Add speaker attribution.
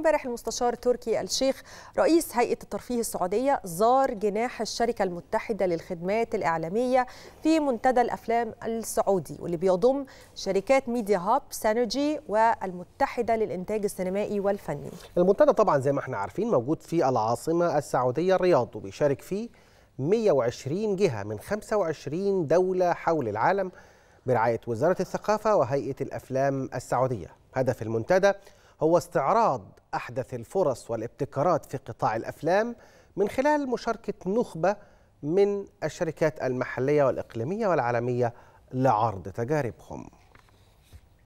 Speaker 1: امبارح المستشار تركي الشيخ رئيس هيئة الترفيه السعودية زار جناح الشركة المتحدة للخدمات الإعلامية في منتدى الأفلام السعودي واللي بيضم شركات ميديا هاب سانرجي والمتحدة للإنتاج السينمائي والفني
Speaker 2: المنتدى طبعا زي ما احنا عارفين موجود في العاصمة السعودية الرياض وبيشارك فيه 120 جهة من 25 دولة حول العالم برعاية وزارة الثقافة وهيئة الأفلام السعودية هدف المنتدى هو استعراض أحدث الفرص والابتكارات في قطاع الأفلام من خلال مشاركة نخبة من الشركات المحلية والإقليمية والعالمية لعرض تجاربهم